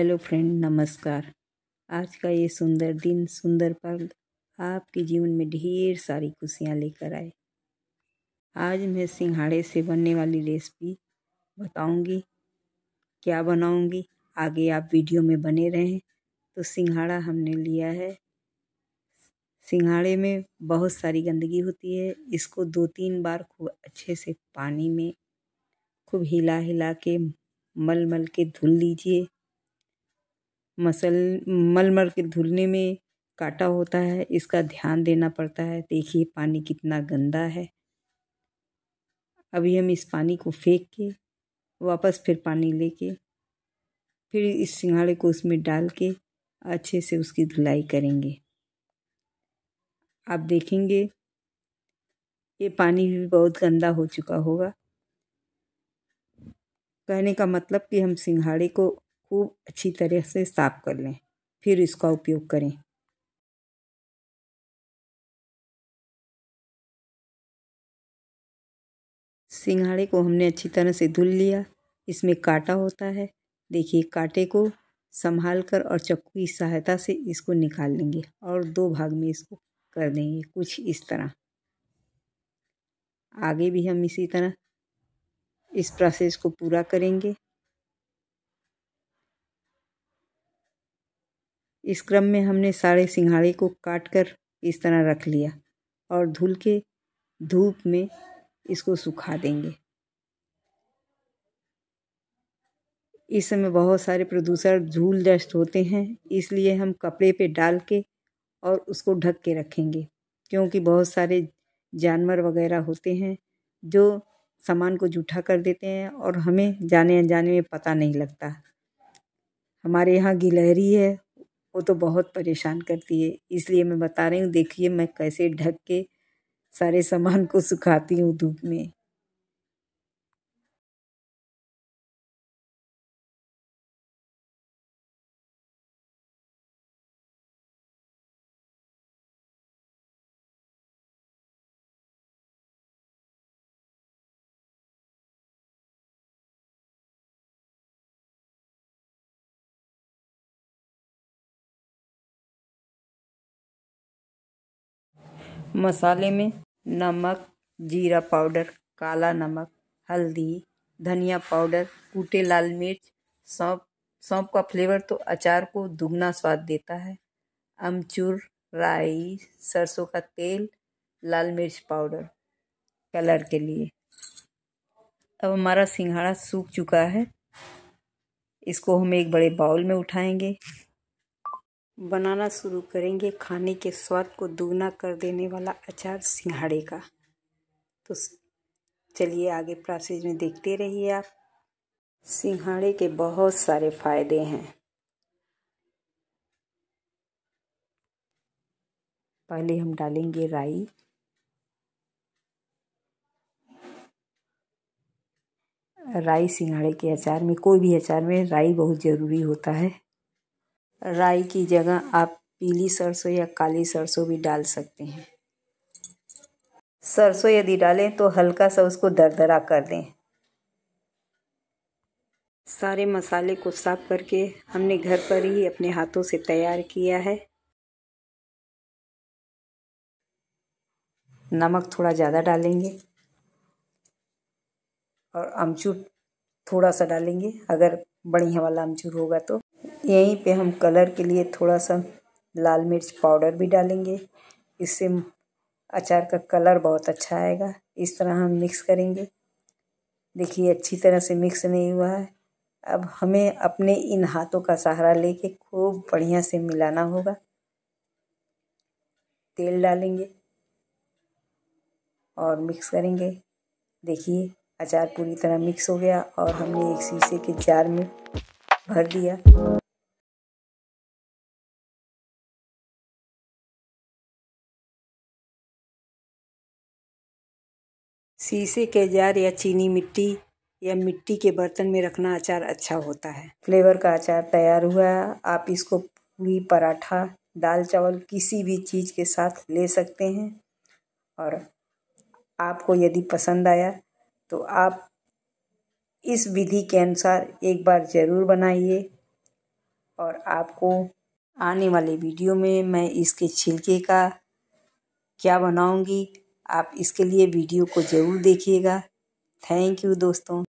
hello friend नमस्कार आज का ये सुंदर दिन सुंदर पल आपके जीवन में ढेर सारी खुशियाँ लेकर आए आज मैं सिंघाड़े से बनने वाली रेसिपी बताऊंगी क्या बनाऊंगी आगे आप वीडियो में बने रहें तो सिंघाड़ा हमने लिया है सिंघाड़े में बहुत सारी गंदगी होती है इसको दो तीन बार खूब अच्छे से पानी में खूब हिला हिला के मल मल के धुल लीजिए मसल मल मल के धुलने में काटा होता है इसका ध्यान देना पड़ता है देखिए पानी कितना गंदा है अभी हम इस पानी को फेंक के वापस फिर पानी लेके फिर इस सिंघाड़े को उसमें डाल के अच्छे से उसकी धुलाई करेंगे आप देखेंगे ये पानी भी बहुत गंदा हो चुका होगा कहने का मतलब कि हम सिंघाड़े को खूब अच्छी तरह से साफ कर लें फिर इसका उपयोग करें सिंघाड़े को हमने अच्छी तरह से धुल लिया इसमें काटा होता है देखिए कांटे को संभाल कर और चक्कू की सहायता से इसको निकाल लेंगे और दो भाग में इसको कर देंगे कुछ इस तरह आगे भी हम इसी तरह इस प्रोसेस को पूरा करेंगे इस क्रम में हमने सारे सिंघाड़े को काट कर इस तरह रख लिया और धुल के धूप में इसको सुखा देंगे इस समय बहुत सारे प्रदूषण धूल डस्ट होते हैं इसलिए हम कपड़े पे डाल के और उसको ढक के रखेंगे क्योंकि बहुत सारे जानवर वगैरह होते हैं जो सामान को जूठा कर देते हैं और हमें जाने अनजाने में पता नहीं लगता हमारे यहाँ गिलहरी है वो तो बहुत परेशान करती है इसलिए मैं बता रही हूँ देखिए मैं कैसे ढक के सारे सामान को सुखाती हूँ धूप में मसाले में नमक जीरा पाउडर काला नमक हल्दी धनिया पाउडर कूटे लाल मिर्च सौंप सौंप का फ्लेवर तो अचार को दुगना स्वाद देता है अमचूर राई सरसों का तेल लाल मिर्च पाउडर कलर के लिए अब हमारा सिंघाड़ा सूख चुका है इसको हम एक बड़े बाउल में उठाएंगे बनाना शुरू करेंगे खाने के स्वाद को दोगुना कर देने वाला अचार सिंघाड़े का तो चलिए आगे प्रोसेस में देखते रहिए आप सिंघाड़े के बहुत सारे फायदे हैं पहले हम डालेंगे राई राई सिंघाड़े के अचार में कोई भी अचार में राई बहुत ज़रूरी होता है राई की जगह आप पीली सरसों या काली सरसों भी डाल सकते हैं सरसों यदि डालें तो हल्का सा उसको दरदरा कर दें सारे मसाले को साफ करके हमने घर पर ही अपने हाथों से तैयार किया है नमक थोड़ा ज़्यादा डालेंगे और अमचूर थोड़ा सा डालेंगे अगर बढ़िया वाला अमचूर होगा तो यहीं पे हम कलर के लिए थोड़ा सा लाल मिर्च पाउडर भी डालेंगे इससे अचार का कलर बहुत अच्छा आएगा इस तरह हम मिक्स करेंगे देखिए अच्छी तरह से मिक्स नहीं हुआ है अब हमें अपने इन हाथों का सहारा लेके खूब बढ़िया से मिलाना होगा तेल डालेंगे और मिक्स करेंगे देखिए अचार पूरी तरह मिक्स हो गया और हमने एक शीशे के जार में भर दिया शीशे के जार या चीनी मिट्टी या मिट्टी के बर्तन में रखना अचार अच्छा होता है फ्लेवर का अचार तैयार हुआ है आप इसको पूरी पराठा दाल चावल किसी भी चीज़ के साथ ले सकते हैं और आपको यदि पसंद आया तो आप इस विधि के अनुसार एक बार ज़रूर बनाइए और आपको आने वाले वीडियो में मैं इसके छिलके का क्या बनाऊंगी आप इसके लिए वीडियो को ज़रूर देखिएगा थैंक यू दोस्तों